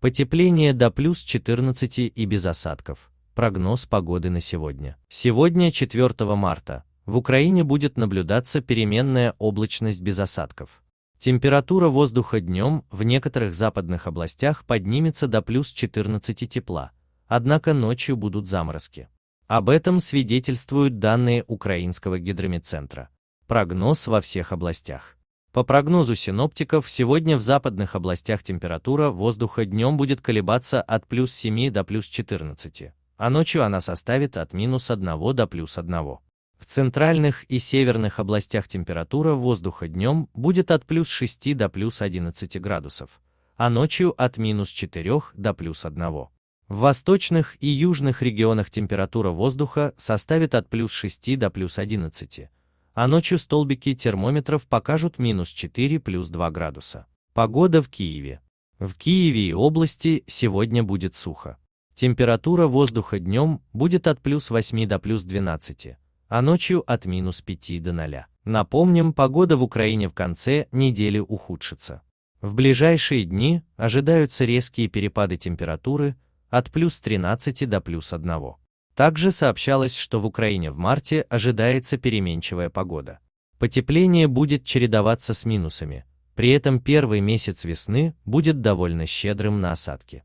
Потепление до плюс 14 и без осадков. Прогноз погоды на сегодня. Сегодня, 4 марта, в Украине будет наблюдаться переменная облачность без осадков. Температура воздуха днем в некоторых западных областях поднимется до плюс 14 тепла, однако ночью будут заморозки. Об этом свидетельствуют данные Украинского гидромедцентра. Прогноз во всех областях. По прогнозу синоптиков, сегодня в западных областях температура воздуха днем будет колебаться от плюс 7 до плюс 14, а ночью она составит от минус 1 до плюс 1. В центральных и северных областях температура воздуха днем будет от плюс 6 до плюс 11 градусов, а ночью от минус 4 до плюс 1. В восточных и южных регионах температура воздуха составит от плюс 6 до плюс 11, а ночью столбики термометров покажут минус 4 плюс 2 градуса. Погода в Киеве. В Киеве и области сегодня будет сухо. Температура воздуха днем будет от плюс 8 до плюс 12, а ночью от минус 5 до 0. Напомним, погода в Украине в конце недели ухудшится. В ближайшие дни ожидаются резкие перепады температуры от плюс 13 до плюс 1. Также сообщалось, что в Украине в марте ожидается переменчивая погода. Потепление будет чередоваться с минусами, при этом первый месяц весны будет довольно щедрым на осадки.